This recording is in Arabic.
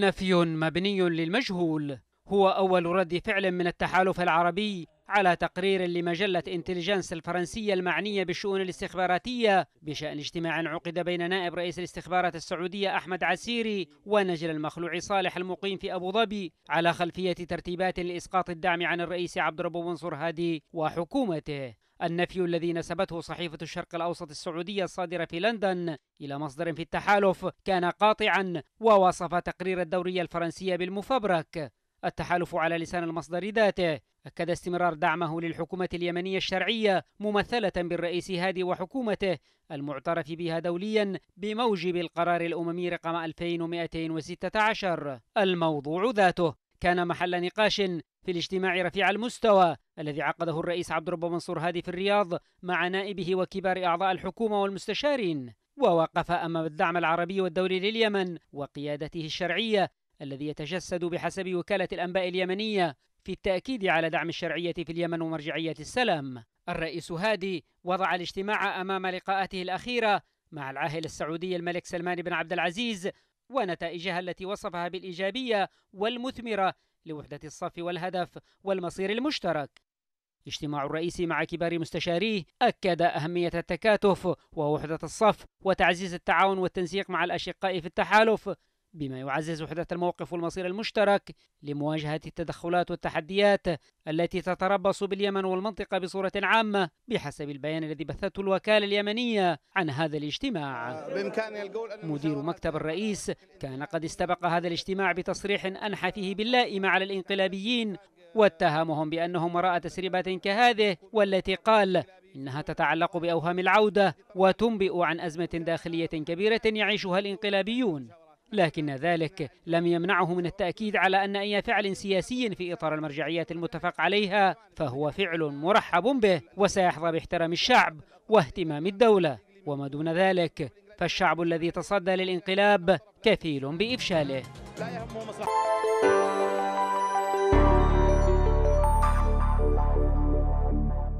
نفي مبني للمجهول هو أول رد فعل من التحالف العربي على تقرير لمجلة انتليجنس الفرنسية المعنية بالشؤون الاستخباراتية بشأن اجتماع عقد بين نائب رئيس الاستخبارات السعودية أحمد عسيري ونجل المخلوع صالح المقيم في أبو ظبي على خلفية ترتيبات لإسقاط الدعم عن الرئيس عبد الرب منصور هادي وحكومته النفي الذي نسبته صحيفة الشرق الأوسط السعودية الصادرة في لندن إلى مصدر في التحالف كان قاطعا ووصف تقرير الدورية الفرنسية بالمفبرك التحالف على لسان المصدر ذاته أكد استمرار دعمه للحكومة اليمنية الشرعية ممثلة بالرئيس هادي وحكومته المعترف بها دوليا بموجب القرار الأممي رقم 2216 الموضوع ذاته كان محل نقاش في الاجتماع رفيع المستوى الذي عقده الرئيس عبد الرب منصور هادي في الرياض مع نائبه وكبار أعضاء الحكومة والمستشارين ووقف أمام الدعم العربي والدولي لليمن وقيادته الشرعية الذي يتجسد بحسب وكالة الأنباء اليمنية في التأكيد على دعم الشرعية في اليمن ومرجعية السلام الرئيس هادي وضع الاجتماع أمام لقاءاته الأخيرة مع العاهل السعودي الملك سلمان بن عبد العزيز ونتائجها التي وصفها بالإيجابية والمثمرة لوحدة الصف والهدف والمصير المشترك اجتماع الرئيس مع كبار مستشاريه أكد أهمية التكاتف ووحدة الصف وتعزيز التعاون والتنسيق مع الأشقاء في التحالف بما يعزز وحدة الموقف والمصير المشترك لمواجهة التدخلات والتحديات التي تتربص باليمن والمنطقة بصورة عامة بحسب البيان الذي بثته الوكالة اليمنية عن هذا الاجتماع مدير مكتب الرئيس كان قد استبق هذا الاجتماع بتصريح أنحى فيه باللائمة على الانقلابيين واتهمهم بأنهم وراء تسريبات كهذه والتي قال إنها تتعلق بأوهام العودة وتنبئ عن أزمة داخلية كبيرة يعيشها الانقلابيون لكن ذلك لم يمنعه من التأكيد على أن أي فعل سياسي في إطار المرجعيات المتفق عليها فهو فعل مرحب به وسيحظى باحترام الشعب واهتمام الدولة وما دون ذلك فالشعب الذي تصدى للانقلاب كفيل بإفشاله لا يهمه